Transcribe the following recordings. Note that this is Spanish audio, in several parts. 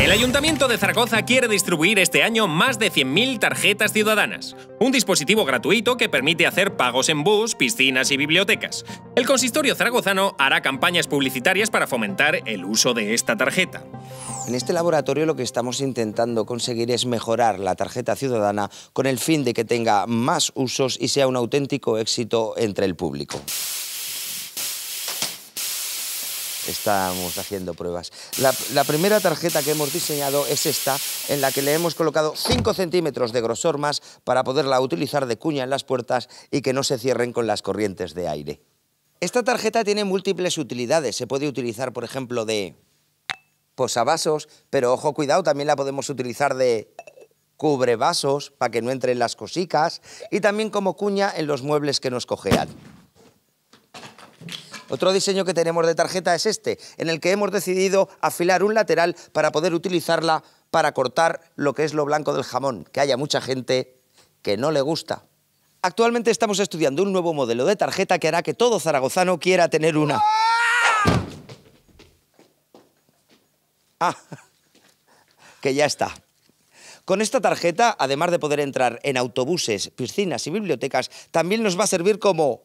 El Ayuntamiento de Zaragoza quiere distribuir este año más de 100.000 tarjetas ciudadanas, un dispositivo gratuito que permite hacer pagos en bus, piscinas y bibliotecas. El consistorio zaragozano hará campañas publicitarias para fomentar el uso de esta tarjeta. En este laboratorio lo que estamos intentando conseguir es mejorar la tarjeta ciudadana con el fin de que tenga más usos y sea un auténtico éxito entre el público estamos haciendo pruebas. La, primera tarjeta que hemos diseñado es esta, en la que le hemos colocado 5 centímetros de grosor más para poderla utilizar de cuña en las puertas y que no se cierren con las corrientes de aire. Esta tarjeta tiene múltiples utilidades. Se puede utilizar, por ejemplo, de posavasos, pero ojo, cuidado, también la podemos utilizar de cubrevasos para que no entren las cosicas y también como cuña en los muebles que nos cojean. Otro diseño que tenemos de tarjeta es este, en el que hemos decidido afilar un lateral para poder utilizarla para cortar lo que es lo blanco del jamón, que haya mucha gente que no le gusta. Actualmente estamos estudiando un nuevo modelo de tarjeta que hará que todo zaragozano quiera tener una. Ah, que ya está. Con esta tarjeta, además de poder entrar en autobuses, piscinas y bibliotecas, también nos va a servir como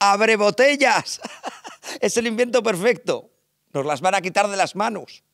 abre botellas. es el invento perfecto. Nos las van a quitar de las manos.